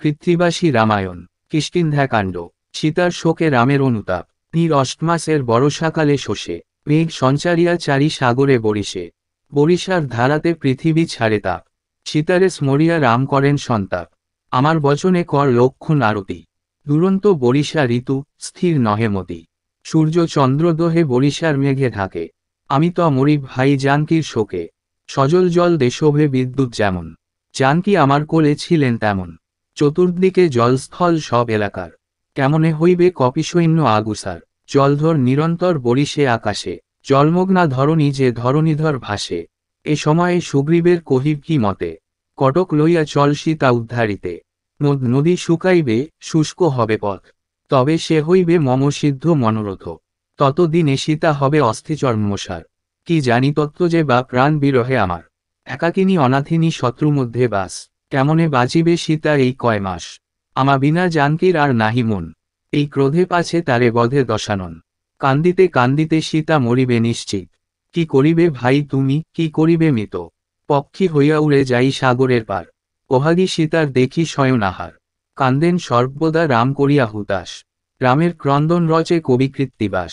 কৃত্রিবাসী রামায়ণ কাণ্ড সীতার শোকে রামের অনুতাপ নীর অষ্টমাসের বরষাকালে শোষে মেঘ সঞ্চারিয়া চারি সাগরে বরিশে বরিশার ধারাতে পৃথিবী ছাড়ে তাপ সীতারে স্মরিয়া রাম করেন সন্তাপ আমার বচনে কর লক্ষণ আরতি দুরন্ত বরিশা ঋতু স্থির নহে মতি সূর্য চন্দ্রদোহে বরিশার মেঘে ঢাকে আমি তো মরি ভাই জানকির শোকে সজল জল দেশভে বিদ্যুৎ যেমন জানকি আমার কোলে ছিলেন তেমন চতুর্দিকে জলস্থল সব এলাকার কেমনে হইবে কপিসৈন্য আগুসার জলধর নিরন্তর বরিশে আকাশে জলমগ্না ধরণী যে ধরণীধর ভাসে এ সময়ে সুগ্রীবের কহিব কি মতে কটক লইয়া চল সীতা উদ্ধারিতে নদী শুকাইবে শুষ্ক হবে পথ তবে সে হইবে মম সিদ্ধ মনোরথ ততদিনে সীতা হবে অস্থিচর্মসার কি জানি তত্ত্ব যে বা প্রাণ বিরহে আমার একাকিনী অনাথিনী শত্রু মধ্যে বাস কেমনে বাজিবে সীতা এই কয় মাস আমা বিনা জানকির আর নাহি মন এই ক্রোধে পাছে তারে বধে দশানন কান্দিতে কান্দিতে সীতা মরিবে নিশ্চিত কি করিবে ভাই তুমি কি করিবে মৃত পক্ষী হইয়া উড়ে যাই সাগরের পার ওহাগি সীতার দেখি শয়নাহার কান্দেন সর্বদা রাম করিয়া হুতাস রামের ক্রন্দন রচে কবি কৃত্তিবাস